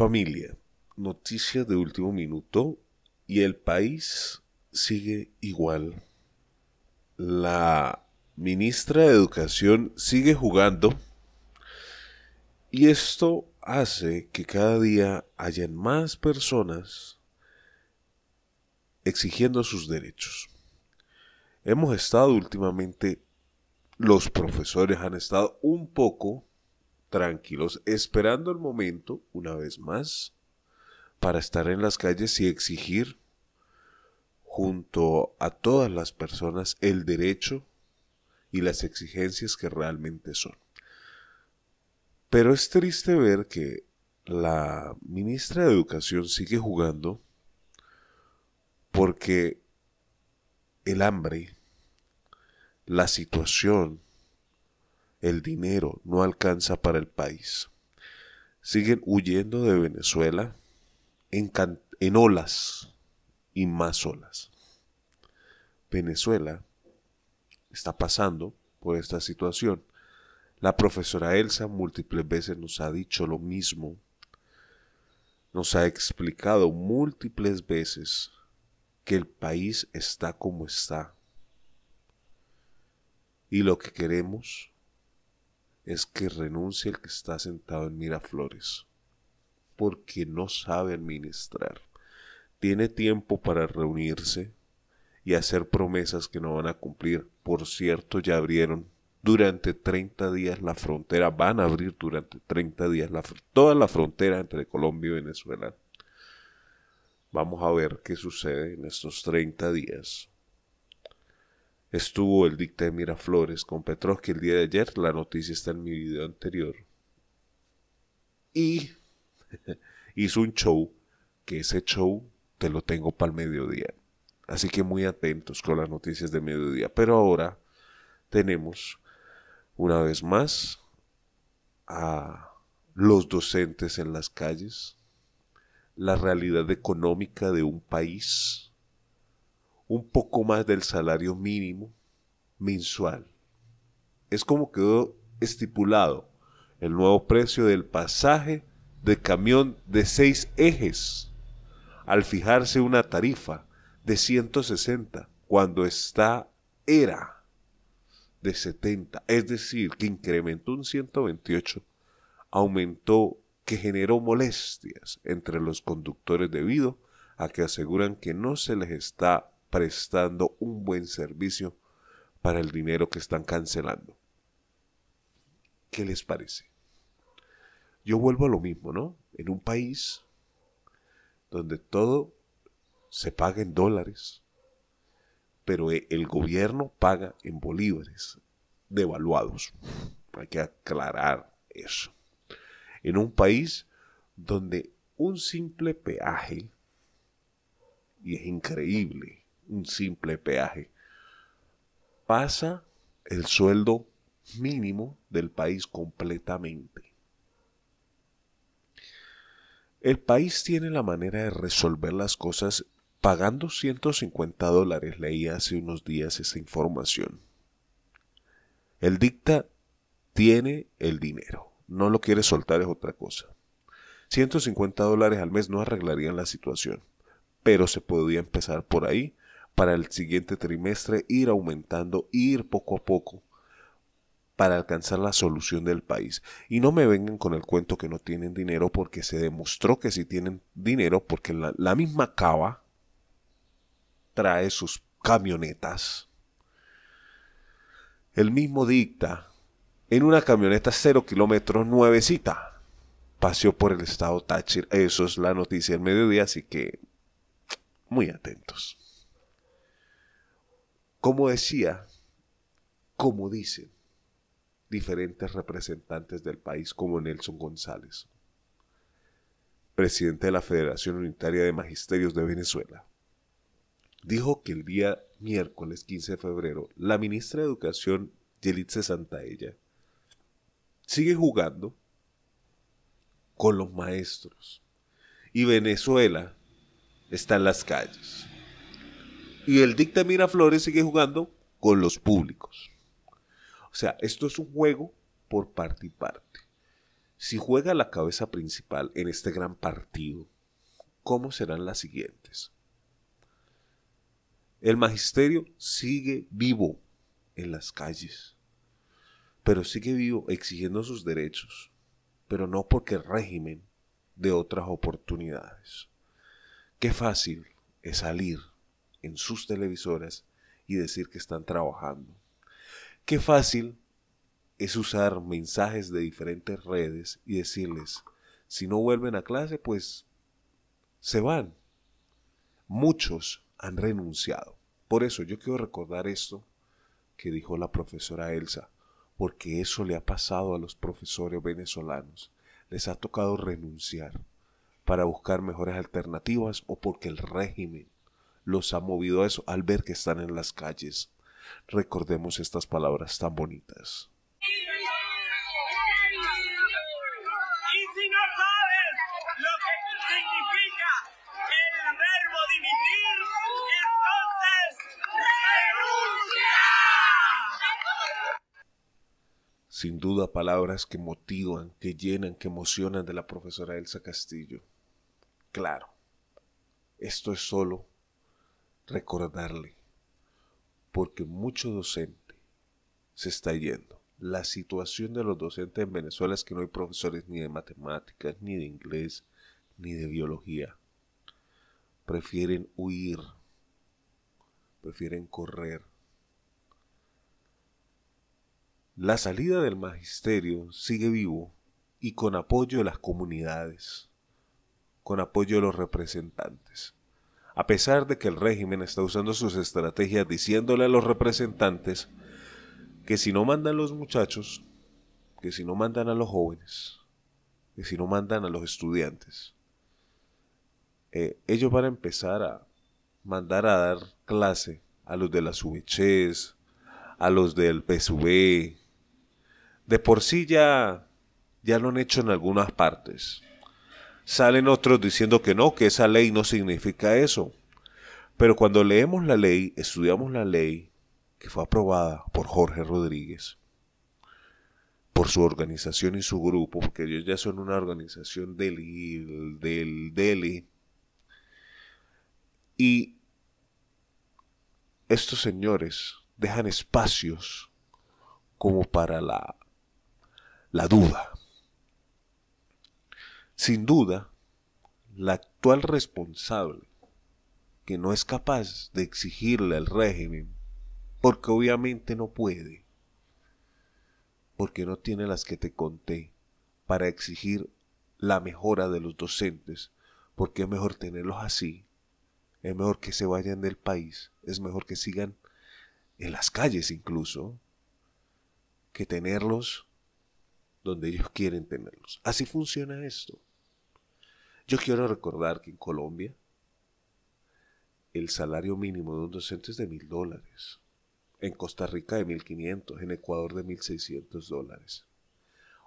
Familia, noticias de último minuto y el país sigue igual. La ministra de Educación sigue jugando y esto hace que cada día hayan más personas exigiendo sus derechos. Hemos estado últimamente, los profesores han estado un poco tranquilos, esperando el momento, una vez más, para estar en las calles y exigir junto a todas las personas el derecho y las exigencias que realmente son. Pero es triste ver que la ministra de Educación sigue jugando porque el hambre, la situación el dinero no alcanza para el país. Siguen huyendo de Venezuela en, olas y más olas. Venezuela está pasando por esta situación. La profesora Elsa múltiples veces nos ha dicho lo mismo, nos ha explicado múltiples veces que el país está como está. Y lo que queremos es que renuncie el que está sentado en Miraflores, porque no sabe administrar. Tiene tiempo para reunirse y hacer promesas que no van a cumplir. Por cierto, ya abrieron durante 30 días la frontera, van a abrir durante 30 días toda la frontera entre Colombia y Venezuela. Vamos a ver qué sucede en estos 30 días. Estuvo el dicta de Miraflores con Petrovsky el día de ayer, la noticia está en mi video anterior. Y hizo un show, que ese show te lo tengo para el mediodía. Así que muy atentos con las noticias de mediodía. Pero ahora tenemos una vez más a los docentes en las calles, la realidad económica de un país un poco más del salario mínimo mensual. Es como quedó estipulado el nuevo precio del pasaje de camión de seis ejes al fijarse una tarifa de 160 cuando está era de 70, es decir, que incrementó un 128, aumentó que generó molestias entre los conductores debido a que aseguran que no se les está prestando un buen servicio para el dinero que están cancelando. ¿Qué les parece? Yo vuelvo a lo mismo, ¿no? En un país donde todo se paga en dólares, pero e, el gobierno paga en bolívares devaluados. Hay que aclarar eso. En un país donde un simple peaje, y es increíble, un simple peaje. Pasa el sueldo mínimo del país completamente. El país tiene la manera de resolver las cosas pagando 150 dólares. Leí hace unos días esa información. El dicta tiene el dinero, no lo quiere soltar es otra cosa. 150 dólares al mes no arreglarían la situación, pero se podía empezar por ahí para el siguiente trimestre ir aumentando, ir poco a poco para alcanzar la solución del país. Y no me vengan con el cuento que no tienen dinero porque se demostró que sí tienen dinero porque la, misma cava trae sus camionetas. El mismo dicta en una camioneta cero kilómetros nuevecita. Paseó por el estado Táchira. Eso es la noticia del mediodía, así que muy atentos. Como decía, como dicen diferentes representantes del país como Nelson González, presidente de la Federación Unitaria de Magisterios de Venezuela, dijo que el día miércoles 15 de febrero la ministra de Educación, Yelitze Santaella, sigue jugando con los maestros y Venezuela está en las calles. Y el Dicta Miraflores sigue jugando con los públicos. O sea, esto es un juego por parte y parte. Si juega la cabeza principal en este gran partido, ¿cómo serán las siguientes? El magisterio sigue vivo en las calles, pero sigue vivo exigiendo sus derechos, pero no porque el régimen de otras oportunidades. Qué fácil es salir en sus televisoras y decir que están trabajando. Qué fácil es usar mensajes de diferentes redes y decirles, si no vuelven a clase, pues se van. Muchos han renunciado. Por eso yo quiero recordar esto que dijo la profesora Elsa, porque eso le ha pasado a los profesores venezolanos. Les ha tocado renunciar para buscar mejores alternativas o porque el régimen los ha movido a eso al ver que están en las calles. Recordemos estas palabras tan bonitas. sin duda palabras que motivan, que llenan, que emocionan de la profesora Elsa Castillo. Claro, esto es solo recordarle, porque mucho docente se está yendo. La situación de los docentes en Venezuela es que no hay profesores ni de matemáticas, ni de inglés, ni de biología. Prefieren huir, prefieren correr. La salida del magisterio sigue vivo y con apoyo de las comunidades, con apoyo de los representantes a pesar de que el régimen está usando sus estrategias diciéndole a los representantes que si no mandan los muchachos, que si no mandan a los jóvenes, que si no mandan a los estudiantes, eh, ellos van a empezar a mandar a dar clase a los de la UVCs, a los del PSV. De por sí ya, ya lo han hecho en algunas partes. Salen otros diciendo que no, que esa ley no significa eso. Pero cuando leemos la ley, estudiamos la ley que fue aprobada por Jorge Rodríguez, por su organización y su grupo, porque ellos ya son una organización del, del Y estos señores dejan espacios como para la, la duda. Sin duda, la actual responsable, que no es capaz de exigirle al régimen, porque obviamente no puede, porque no tiene las que te conté para exigir la mejora de los docentes, porque es mejor tenerlos así, es mejor que se vayan del país, es mejor que sigan en las calles incluso, que tenerlos donde ellos quieren tenerlos. Así funciona esto. Yo quiero recordar que en Colombia el salario mínimo de un docente es de mil dólares, en Costa Rica de mil quinientos, en Ecuador de mil seiscientos dólares.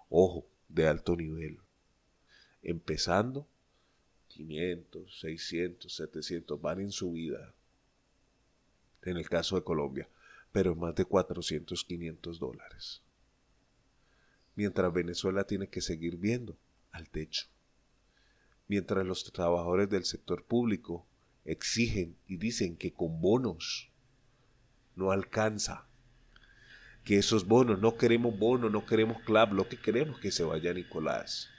Ojo, de alto nivel. Empezando, 500, 600, 700 van en subida. En el caso de Colombia, pero más de 400, 500 dólares. Mientras Venezuela tiene que seguir viendo al techo mientras los trabajadores del sector público exigen y dicen que con bonos no alcanza, que esos bonos, no queremos bonos, no queremos club, lo que queremos es que se vaya Nicolás.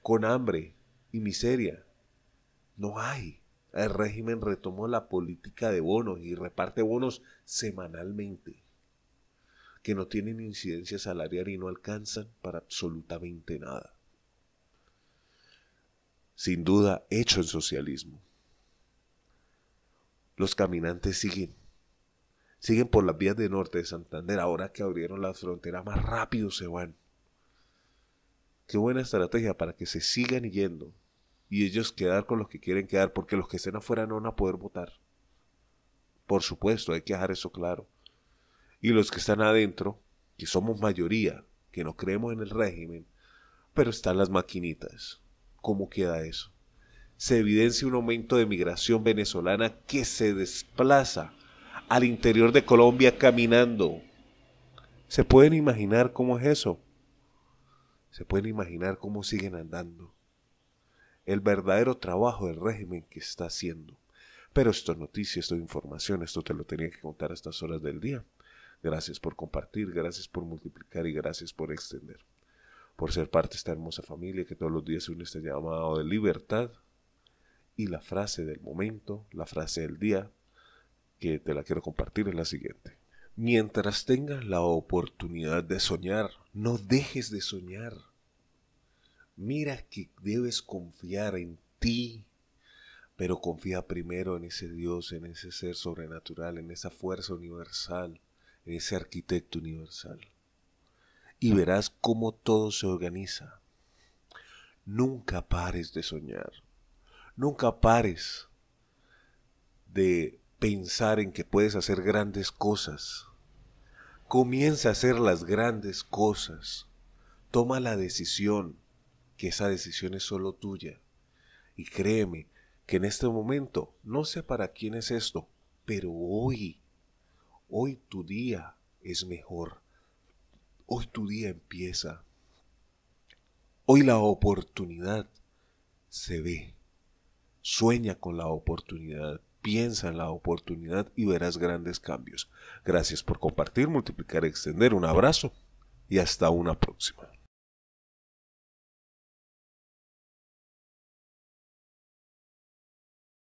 Con hambre y miseria, no hay. El régimen retomó la política de bonos y reparte bonos semanalmente, que no tienen incidencia salarial y no alcanzan para absolutamente nada sin duda hecho en socialismo. Los caminantes siguen, siguen por las vías de norte de Santander, ahora que abrieron la frontera más rápido se van. Qué buena estrategia para que se sigan yendo y ellos quedar con los que quieren quedar, porque los que estén afuera no van a poder votar. Por supuesto, hay que dejar eso claro. Y los que están adentro, que somos mayoría, que no creemos en el régimen, pero están las maquinitas. ¿Cómo queda eso? Se evidencia un aumento de migración venezolana que se desplaza al interior de Colombia caminando. ¿Se pueden imaginar cómo es eso? Se pueden imaginar cómo siguen andando. El verdadero trabajo del régimen que está haciendo. Pero esto es noticia, esto es información, esto te lo tenía que contar a estas horas del día. Gracias por compartir, gracias por multiplicar y gracias por extender por ser parte de esta hermosa familia que todos los días une este llamado de libertad. Y la frase del momento, la frase del día, que te la quiero compartir es la siguiente. Mientras tengas la oportunidad de soñar, no dejes de soñar. Mira que debes confiar en ti, pero confía primero en ese Dios, en ese ser sobrenatural, en esa fuerza universal, en ese arquitecto universal y verás cómo todo se organiza. Nunca pares de soñar. Nunca pares de pensar en que puedes hacer grandes cosas. Comienza a hacer las grandes cosas. Toma la decisión, que esa decisión es solo tuya. Y créeme que en este momento, no sé para quién es esto, pero hoy, hoy tu día es mejor. Hoy tu día empieza. Hoy la oportunidad se ve. Sueña con la oportunidad, piensa en la oportunidad y verás grandes cambios. Gracias por compartir, multiplicar, extender. Un abrazo y hasta una próxima.